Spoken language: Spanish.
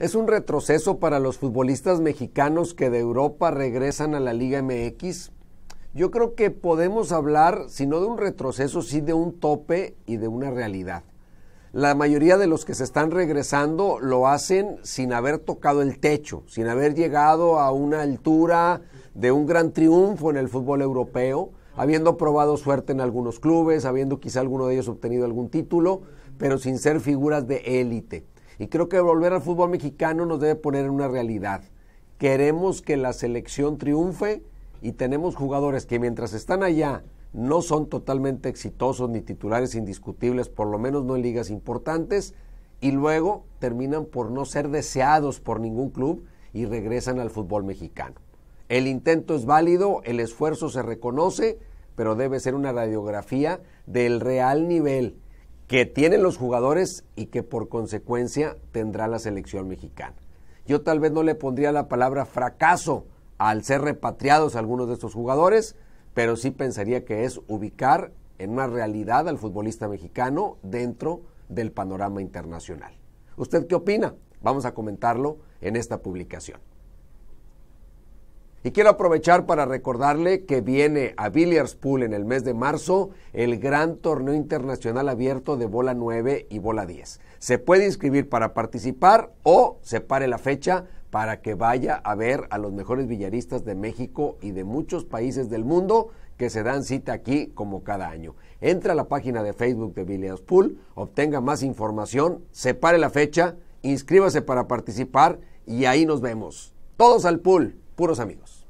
¿Es un retroceso para los futbolistas mexicanos que de Europa regresan a la Liga MX? Yo creo que podemos hablar, si no de un retroceso, sí de un tope y de una realidad. La mayoría de los que se están regresando lo hacen sin haber tocado el techo, sin haber llegado a una altura de un gran triunfo en el fútbol europeo, habiendo probado suerte en algunos clubes, habiendo quizá alguno de ellos obtenido algún título, pero sin ser figuras de élite. Y creo que volver al fútbol mexicano nos debe poner en una realidad. Queremos que la selección triunfe y tenemos jugadores que mientras están allá no son totalmente exitosos ni titulares indiscutibles, por lo menos no en ligas importantes, y luego terminan por no ser deseados por ningún club y regresan al fútbol mexicano. El intento es válido, el esfuerzo se reconoce, pero debe ser una radiografía del real nivel que tienen los jugadores y que por consecuencia tendrá la selección mexicana. Yo tal vez no le pondría la palabra fracaso al ser repatriados algunos de estos jugadores, pero sí pensaría que es ubicar en una realidad al futbolista mexicano dentro del panorama internacional. ¿Usted qué opina? Vamos a comentarlo en esta publicación. Y quiero aprovechar para recordarle que viene a Billiards Pool en el mes de marzo el gran torneo internacional abierto de bola 9 y bola 10. Se puede inscribir para participar o separe la fecha para que vaya a ver a los mejores billaristas de México y de muchos países del mundo que se dan cita aquí como cada año. Entra a la página de Facebook de Billiards Pool, obtenga más información, separe la fecha, inscríbase para participar y ahí nos vemos. Todos al pool puros amigos.